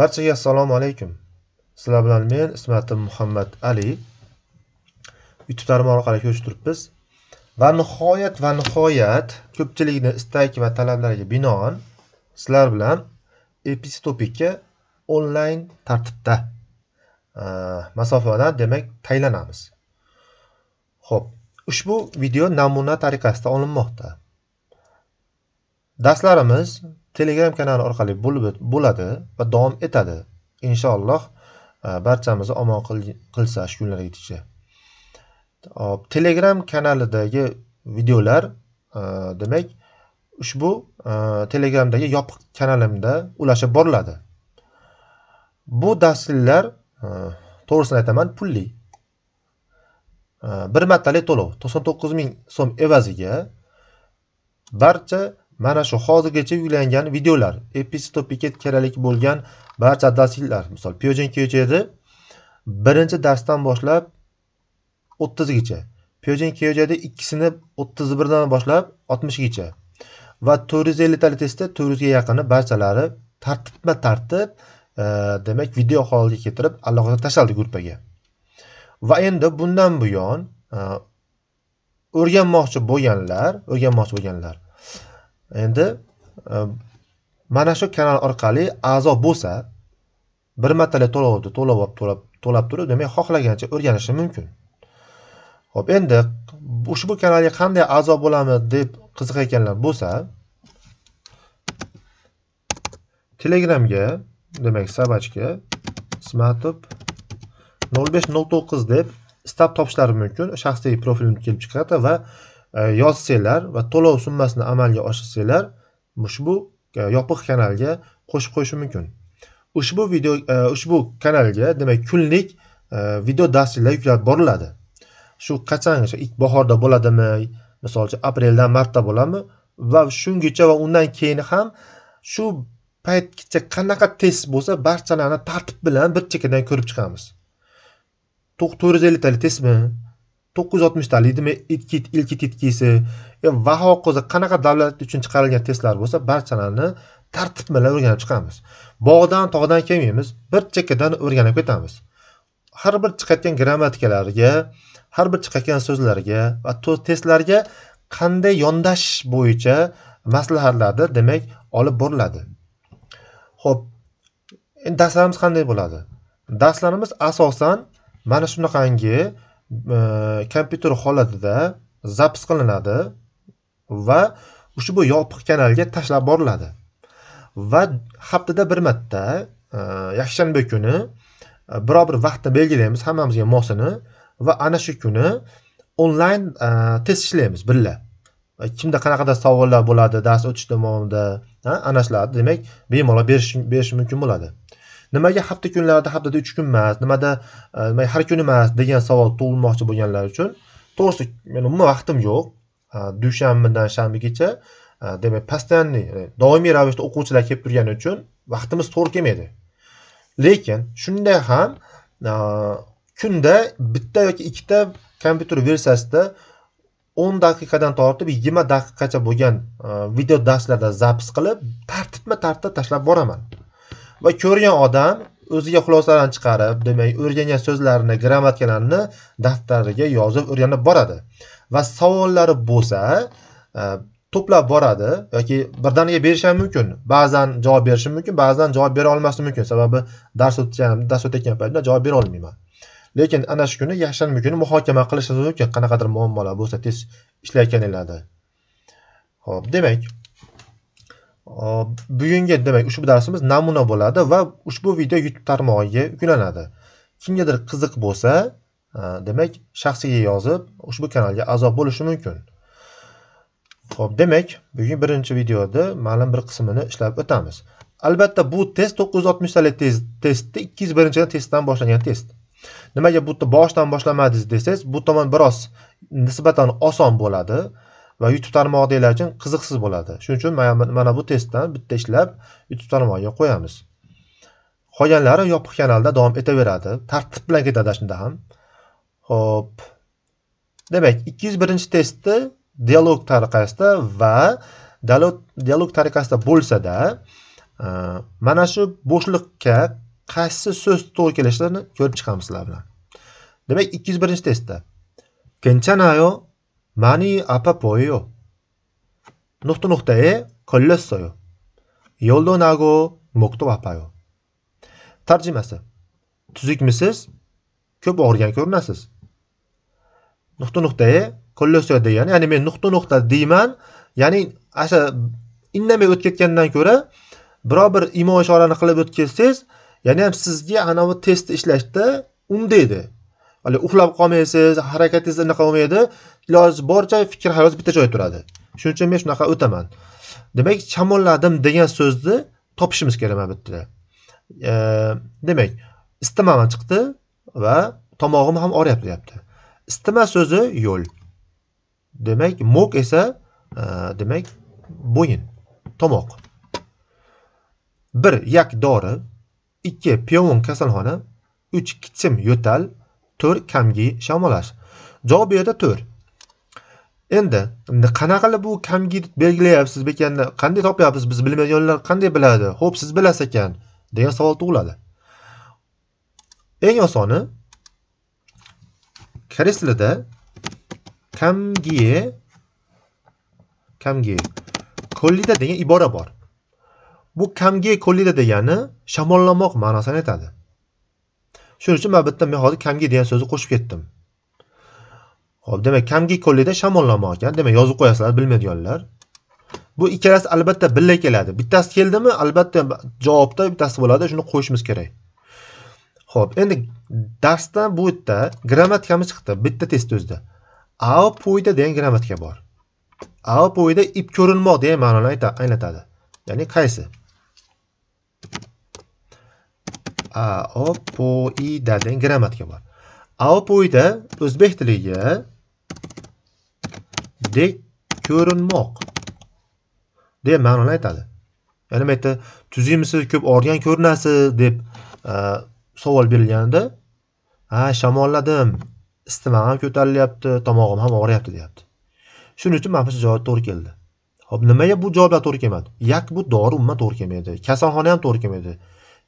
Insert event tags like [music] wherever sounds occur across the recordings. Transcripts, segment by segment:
barchaga assalomu alaykum sizlar bilan men ismatim muhammad ali youtube tarmog'i orqali ko'rishib turibmiz va nihoyat va nihoyat ko'pchilikni istak va talablariga binoan sizlar bilan epistopikka onlayn tartibda e, masofadan demak taylanamiz ho'p ushbu video namuna tariqasida olinmoqda darslarimiz telegram kanali orqali bo'ladi va davom etadi inshaalloh e, barchamizni omon qilsa shu kunlarga yetishsa hop telegram kanalidagi videolar e, demak ushbu e, telegramdagi yopiq kanalimda ulashib boriladi bu darsliklar to'g'risini aytaman pulli bir martalik to'lov to'qson to'qqiz ming so'm evaziga barcha mana shu hozirgacha uylangan videolar epistopiket keralik bo'lgan barcha darsliklar misol pyojin kyochedi birinchi darsdan boshlab o'ttizgacha pyojen kyochedi ikkisini o'ttiz birdan boshlab oltmishgacha va to'rt yuz ellitaligi testda to'rt yuzga yaqini barchalari tartibma tartib e, demak video holiga keltirib allaqachon tashladi gruppaga va endi bundan buyon e, o'rganmoqchi bo'lganlar o'rganmoqchi bo'lganlar endi e, mana shu kanal orqali a'zo bo'lsa bir martalik to'lovni to'lab to'lab to'lab turib demak xohlagancha o'rganishi mumkin ho'p endi ushbu kanalga qanday a'zo bo'lamiz deb qiziqayotganlar bo'lsa telegramga demak sabachka smatov nol besh nol to'qqiz deb istab topishlari mumkin shaxsiy profilim kelib chiqadi va E, yozsanglar va to'lov summasini amalga oshirsanglar ushbu e, yopiq kanalga qo'shib qo'yishi mumkin ushbu video e, ushbu kanalga demak kunlik video darsliklar yuklab boriladi shu qachon bahorda bo'ladimi misol uchun apreldan martda bo'ladimi va shungacha va undan keyin ham shu paytgacha qanaqa test bo'lsa barchalarini tartib bilan bir chekkadan ko'rib chiqamiz to'rt yuz elliktalik testmi to'qqiz yuz oltmishtalik ikki ilki titkisi e, va hokazo qanaqa davlat uchun chiqarilgan testlar bo'lsa barchalarini tartib bilan o'rganib chiqamiz bog'dan tog'dan kelmaymiz bir chekkadan o'rganib ketamiz har bir chiqayotgan grammatikalarga har bir chiqayotgan so'zlarga va testlarga qanday yondashish bo'yicha maslahatlarni demak olib boriladi ho'p endi darslarimiz qanday bo'ladi darslarimiz asosan mana shunaqangi kompyuter holatida zaps qilinadi va ushbu yopiq kanalga tashlab boriladi va haftada bir marta e, yakshanba kuni e, biror bir vaqtni belgilaymiz hammamizga mosini va ana shu kuni onlayn e, test ishlaymiz birga kimda qanaqada savollar bo'ladi dars o'tish davomida ana shularni demak bemalol berish mumkin bo'ladi nimaga hafta kunlarida haftada uch kun emas nimada e, nimaga har kuni emas degan savol tug'ilmoqchi bo'lganlar uchun to'g'risi meni umuman vaqtim yo'q e, dushanbadan shanbagacha e, demak постоянный doimiy ravishda o'quvchilar kelib turgani uchun vaqtimiz to'g'ri kelmaydi lekin shunday ham kunda bitta yoki ikkita kompyuter versiyasida o'n daqiqadan tortib yigirma daqiqagacha bo'lgan video darslarda zapis qilib tartibma tartibda tashlab boraman va ko'rgan odam o'ziga xulosalarni chiqarib demak o'rgangan so'zlarini grammatikalarni daftariga yozib o'rganib boradi va savollari bo'lsa e, to'plab boradi yoki birdaniga berish ham mumkin ba'zan javob berishim mumkin ba'zan javob bera olmasligim mumkin sababi dars o'tgan dars o'tayotgan paytda javob bera olmayman lekin ana shu kuni yakshanba kuni muhokama qilishimiz mumkin qanaqadir muammolar bo'lsa tez ishlayotganinglarda ho'p demak bugungi demak ushbu darsimiz namuna bo'ladi va ushbu video youtube tarmog'iga yuklanadi kimgadir qiziq bo'lsa demak shaxsiga yozib ushbu kanalga a'zo bo'lishi mumkin Xo'p, demak bugun birinchi videoda ma'lum bir qismini ishlab o'tamiz albatta bu test 960 talik testda 201 testdan boshlangan test nimaga bu yerda boshidan boshlamadingiz desangiz bu tomon biroz nisbatan oson bo'ladi va youtube tarmog'idagilar uchun qiziqsiz bo'ladi shuning uchun mana bu testdan bitta ishlab youtube tarmog'iga qo'yamiz qolganlari yopiq kanalda davom etaveradi tartib bilan ketadi shunda ham ho'p demak ikki yuz birinchi testni dialog tariqasida va dialog, tariqasida bo'lsada e, mana shu bo'shliqqa qaysi so'z to'g'ri kelishini ko'rib chiqamiz sizlar bilan demak ikki yuz birinchi testda kenchanayo 많이 아파 보여요. 녹두녹다에 걸렸어요. 열도 나고 목도 아파요. tarjimasi tuzukmisiz ko'p og'rigan ko'rinasiz nuqta nuqtae kollesoya degani ya'ni men nuqta nuqta deyman ya'ni asha indamay o'tib ketgandan ko'ra biror bir imo ishorani qilib o'tkazsangiz yana ham sizga hali uxlab qolmaysiz harakatingiz anaqa bo'lmaydi iloji boricha fikr havas bitta joyda turadi shuning uchun men shunaqa o'taman demak shamolladim degan so'zni topishimiz kerak mana bu yerda e, demak istamaman chiqdi va tomog'im ham og'riyapti deyapti istama so'zi yo'l demak mok esa e, demak bo'yin tomoq bir yak dori ikki piyovon kasalxona uch kichim yo'tal to'rt kamgi shamolash javob bu yerda to'rt endi qanaqa qilib bu kamgini belgilayapsiz bekanda qanday topyapsiz biz bilmaganlar qanday biladi ho'p siz bilasiz ekan degan savol tug'iladi eng osoni tilida kamgie kamgie kollida degan ibora bor bu kamge kollida degani shamollamoq ma'nosini aytadi shuning uchun man bitta hozir kamgi degan so'zni qo'shib ketdim ho'p demak kamgi kollida shamollanmoq ekan demak yozib qo'yasizlar bilmaydiganlar bu ikkalasi albatta birga keladi bittasi keldimi albatta javobda bittasi bo'ladi shuni qo'yishimiz kerak ho'p endi darsdan bu yerda grammatikamiz chiqdi bitta test o'zida ao poyda degan grammatika bor ao poyda ip ko'rinmoq degan ma'noni anglatadi ya'ni qaysi aopoida degan grammatika bor aopoida o'zbek tiliga dek ko'rinmoq deya ma'noni aytadi ya'ni bu yerda ko'p organ ko'rinasiz deb savol berilganda, ha shamolladim isitmam ham ko'tarilyapti tomog'im ham og'riyapti deyapti shuning uchun mana bu javob to'g'ri keldi ho'p nimaga bu javoblar to'g'ri kelmadi yak bu dori umuman to'g'ri kelmaydi kasalxona ham to'g'ri kelmaydi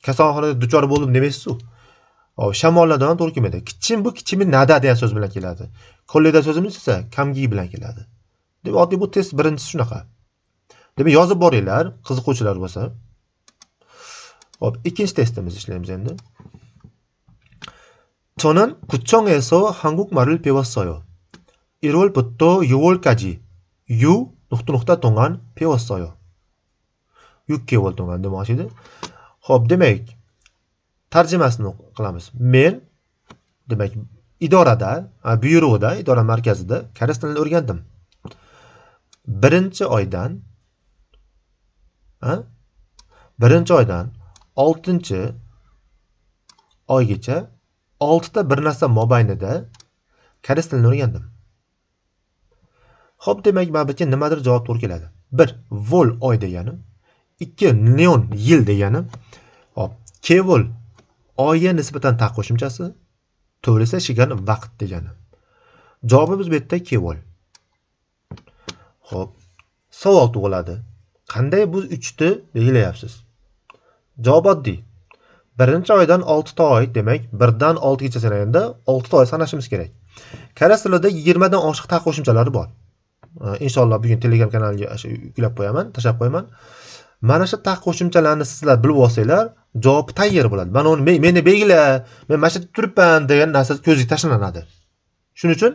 kasalxonada duchor bo'ldim demaysizu hop to'g'ri kelmaydi kichim bu kichimi nada degan so'z bilan keladi kolleda so'zimiz esa kamgi bilan keladi deb oddiy bu test birinchisi shunaqa demak yozib boringlar qiziquvchilar bo'lsa hop ikkinchi testimiz ishlaymiz endi 저는 구청에서 한국말을 배웠어요. 1월부터 6월까지 6 nuqta tongan 동안 배웠어요. 6 tongan demoqchi edi Xo'p, demak tarjimasini qilamiz men demak idorada byuroda idora markazida koreys tilini o'rgandim 1 oydan 1 oydan 6 oygacha 6 ta bir narsa mobaynida koreys tilini o'rgandim Xo'p, demak mana bu nimadir javob to'g'ri keladi 1. vol oy degani ikki neon yil degani hop kevol oyga nisbatan taq qo'shimchasi to'g'ri esa shigan vaqt degani javobimiz bu yerda kevol ho'p savol tug'iladi qanday bu uchni belgilayapsiz javob oddiy birinchi oydan oltita oy demak birdan oltigacha sanaganda oltita oy sanashimiz kerak koreys tilida yigirmadan oshiq taq qo'shimchalari bor inshaalloh bugun telegram kanaliga yuklab qo'yaman tashlab qo'yaman mana shu taq qo'shimchalarni sizlar bilib olsanglar javobi tayyor bo'ladi mana uni meni belgila men mana shu yerda turibman degan narsa ko'zga tashlanadi shuning uchun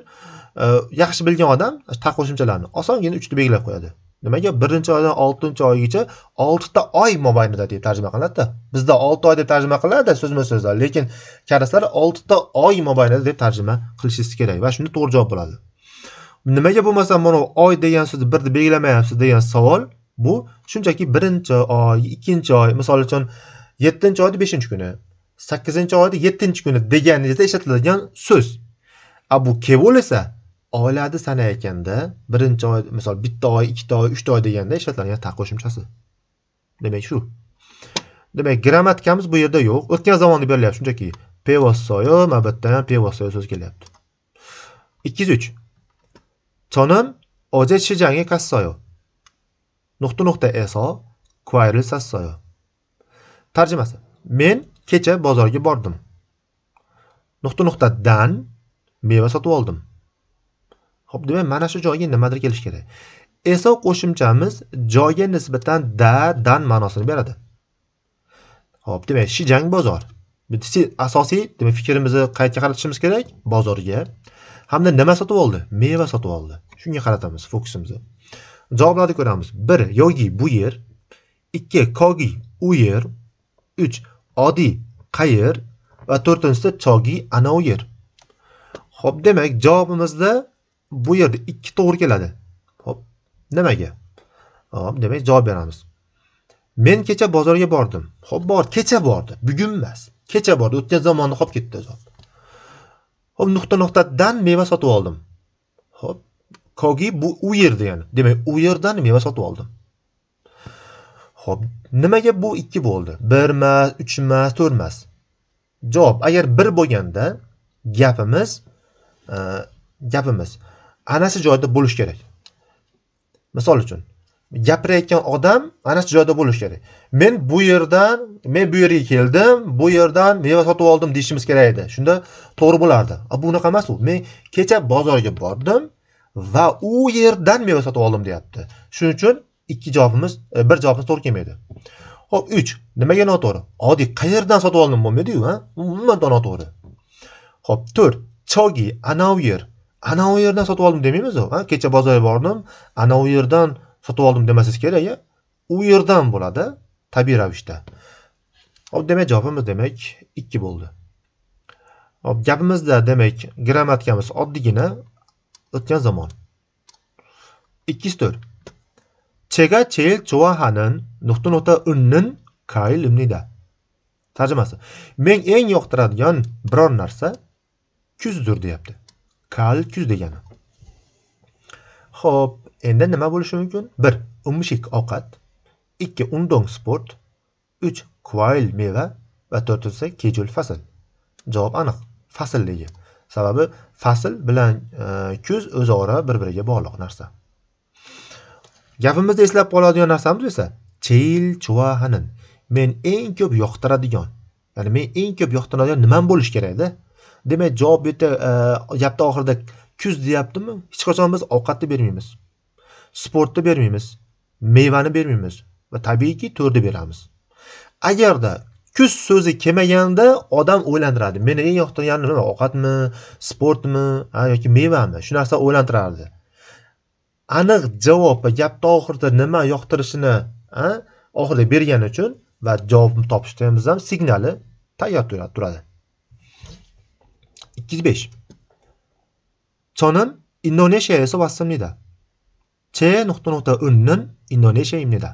e, yaxshi bilgan odam taq qo'shimchalarni osongina uchta belgilab qo'yadi nimaga birinchi oydan oltinchi oygacha oltita oy mobaynida deb tarjima qilinadida bizda olti oy deb tarjima qilinadi so'zma so'zlar lekin karaslar oltita oy mobaynida deb tarjima qilishingiz kerak va shunda to'g'ri javob bo'ladi nimaga bo'lmasam mana oy degan so'zni birni belgilamayapsiz degan savol bu shunchaki birinchi oy ikkinchi oy misol uchun yettinchi oyni beshinchi kuni sakkizinchi oyni yettinchi kuni deganingizda ishlatiladigan so'z a bu kevol esa oylarni sanayotganda birinchi oy misol bitta oy ikkita oy uchta oy deganda ishlatiladigan ta qo'shimchasi demak shu demak grammatikamiz bu yerda yo'q o'tgan zamonni berilyapti shunchaki pevos mana bu yerda ham pevossoyo so'zi kelyapti ikki yuz uch chonim oje kassoyo nuqta nuqta에서 과일을 sassoyo tarjimasi men kecha bozorga bordim nuqta nuqtadan meva sotib oldim ho'p demak mana shu joyga nimadir kelishi kerak eso qo'shimchamiz joyga nisbatan da dan ma'nosini beradi ho'p demak shijang bozor asosiy demak fikrimizni qayerga qaratishimiz kerak bozorga hamda nima sotib oldi meva sotib oldi shunga qaratamiz fokusimizni javoblarni ko'ramiz 1 yogi bu yer 2 kogi u yer 3 odiy qayer va 4 chogi u yer Xo'p, demak javobimizda bu yerda 2 to'g'ri keladi. Xo'p, nimaga? Xo'p, demak javob beramiz. Men kecha bozorga bordim. Xo'p, bor, kecha bordi, bugun emas. Kecha bordi, o'tgan zamonni qolib ketdi javob. Xo'p, nuqta nuqtadan meva sotib oldim. Xo'p, Kogi bu u yerda ya'ni. Demak, u yerdan meva sotib oldim. Xo'p, nimaga bu 2 bo'ldi? 1 emas, 3 emas, 4 emas. Javob, agar 1 bo'lganda gapimiz e, gapimiz anasi joyida bo'lish kerak. Misol uchun, gapirayotgan odam anasi joyida bo'lish kerak. Men bu yerdan, men bu yerga keldim, bu yerdan meva sotib oldim deyishimiz kerak edi. Shunda to'g'ri bo'lardi. bu unaqa emas u. Men kecha bozorga bordim, va u yerdan meva sotib oldim deyapti shuning uchun ikki javobimiz e, bir javobimiz to'g'ri kelmaydi ho'p uch nimaga noto'g'ri oddiy qayerdan sotib oldim bo'lmaydiyu a umuman noto'g'ri ho'p to'rt chogi anavi yer anavi yerdan sotib oldim demaymiz a kecha bozorga bordim anavi yerdan sotib oldim demasangiz kerak a u yerdan bo'ladi tabiiy ravishda hop demak javobimiz demak ikki bo'ldi hop gapimizda demak grammatikamiz oddiygina 어떤 zamon. 204. 제가 제일 좋아하는 nuqta 은는 가일입니다. kail입니다. tarjimasi men eng yoqtiradigan biror narsa kuzdir deyapti kal kuz degani ho'p endi nima bo'lishi mumkin bir umshik ovqat ikki undong sport 3 kvail meva va to'rtinchisi kejul fasl javob aniq faslligi sababi fasl bilan e, kuz o'zaro bir biriga bog'liq narsa gapimizda eslab qoladigan narsamiz esa chil chuvahanin men eng ko'p yoqtiradigan ya'ni men eng ko'p yoqtiradigan nimam bo'lishi kerakda demak javob bu yerda e, gapni oxirida kuz deyaptimi hech qachon biz ovqatni bermaymiz sportni bermaymiz mevani bermaymiz va tabiiyki to'rni beramiz agarda kuz so'zi kelmaganda odam o'ylantiradi meni eng yoqtirganim nima ovqatmi sportmi yoki mevami shu narsa o'ylantirardi aniq javob va gapni oxirida nima yoqtirishini oxirida bergani uchun va javobni topishda ham biz signali tayyor turadi ikki yuz besh chonim 저는 인도네시아에서 왔습니다. che nuqta nuqta unnin indoneziya imnida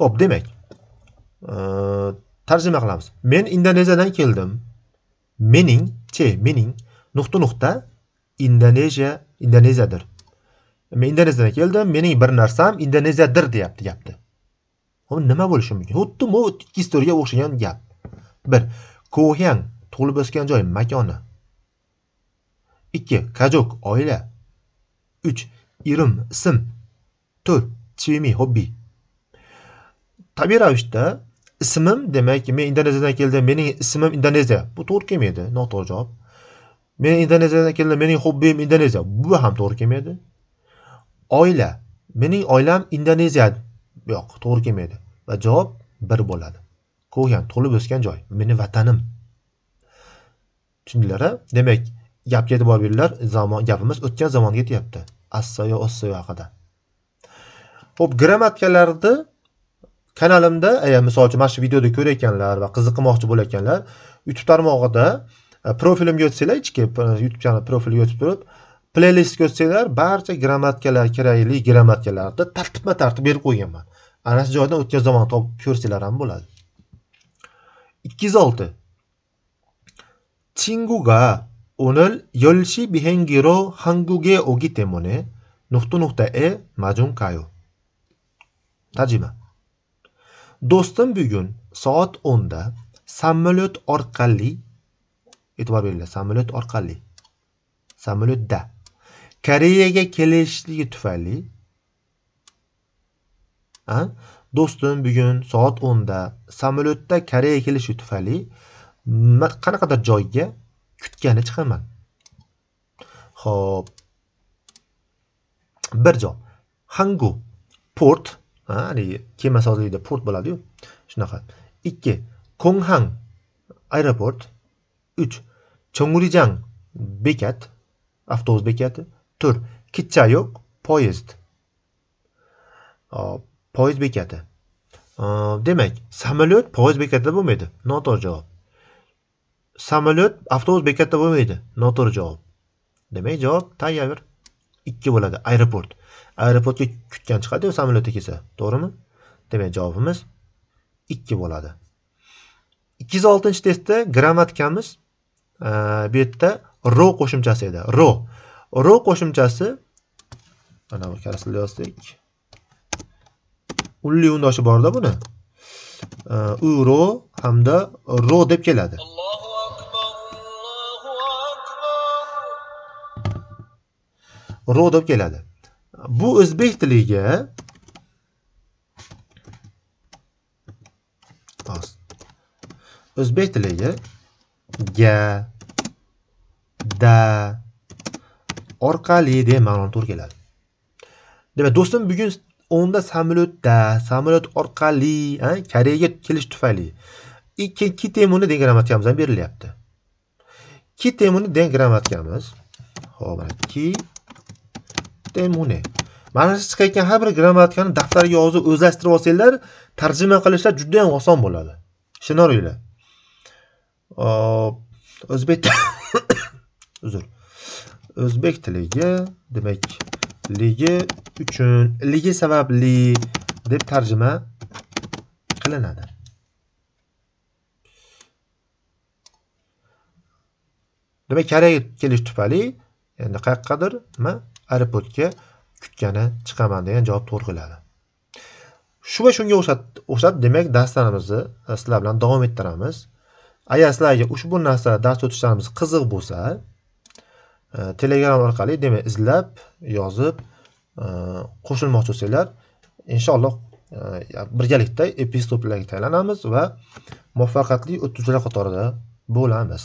ho'p demak tarjima qilamiz men indoneziyadan keldim mening che mening nuqta nuqta indoneziya indoneziyadir men indoneziyadan keldim mening bir narsam indoneziyadir deyapti gapni nima bo'lishi mumkin xuddi mo ikki istoriyaga o'xshagan gap bir kohyan tug'ilib o'sgan joy makoni ikki kajok oila uch irim ism to'rt chimi hobbi tabiiy ravishda ismim demak men indoneziyadan keldim mening ismim indoneziya bu to'g'ri kelmaydi noto'g'ri javob men indoneziyadan keldim mening hobbim indoneziya bu ham to'g'ri kelmaydi oila mening oilam indoneziya yo'q to'g'ri kelmaydi va javob bir bo'ladi ko'rgan tug'ilib o'sgan joy meni vatanim tushundinglar demak gapga e'tibor beringlar zamon gapimiz o'tgan zamonga ketyapti assayo ossayo haqida ho'p grammatikalarni kanalimda e, misol uchun mana shu videoda ko'rayotganlar va qiziqmoqchi bo'layotganlar youtube tarmog'ida e, profilimga o'tsanglar ichki e, youtube kanal profiliga o'tib turib playlistga o'tsanglar barcha grammatikalar kerakli grammatikalarni tartibma tartib berib qo'yganman ana shu joydan o'tgan zamon topib ko'rsanglar ham bo'ladi ikki yuz olti chinguga onil yolshi bihengiro 비행기로 한국에 nuqta 때문에 누구누구에 마중 가요. do'stim bugun soat da samolyot orqali e'tibor beringlar samolyot orqali samolyotda koreyaga kelishligi tufayli a do'stim bugun soat da samolyotda koreyaga kelishi tufayli qanaqadir joyga kutgani chiqaman ho'p bir joy hangu port haligi kema sozlikda port bo'ladiyu shunaqa ikki konghang aeroport uch chongulijang bekat avtobus bekati to'rt kichayoq poyezd poyezd bekati demak samolyot poyezd bekatida bo'lmaydi noto'g'ri javob samolyot avtobus bekatida bo'lmaydi noto'g'ri javob demak javob tayyor ikki bo'ladi aeroport aeroportga kutgan chiqadiyu samolyotda kelsa to'g'rimi demak javobimiz ikki bo'ladi ikki yuz oltinchi testda grammatikamiz e, bu yerda ro qo'shimchasi edi ro ro qo'shimchasi mana bu karsillab yozdik unli undoshi borda buni e, u ro hamda ro deb keladi ro deb keladi bu o'zbek tiliga o'zbek tiliga ga da orqali de ma'noni to'g'ri keladi demak do'stim bugun o'nda samolyotda samolyot orqali koreyaga kelish tufayli temuni degan grammatikamizdan berilyapti temuni degan grammatikamiz ho'p ki temo'ne mana shu chiqayotgan har bir grammatikani daftarga yozib o'zlashtirib olsanglar tarjima qilishlar juda yam oson bo'ladi chinor uylar o'zbek [coughs] uzr o'zbek tiliga demak ligi uchun ligi sababli deb tarjima qilinadi demak koreyaga kelish tufayli endi qayoqqadir nima aeroportga kutgani chiqaman degan javob to'g'ri keladi shu va shunga o'xshab demak darslarimizni e, sizlar bilan davom ettiramiz agar sizlarga ushbu narsalar dars o'tishlarimiz qiziq bo'lsa e, telegram orqali demak izlab yozib e, qo'shilmoqchi bo'lsanglar inshaalloh birgalikda epistoplarga tayinlanamiz va muvaffaqiyatli o'qituvchilar qatorida bo'lamiz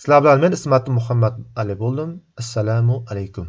sizlar bilan men ismatim muhammad ali bo'ldim assalomu alaykum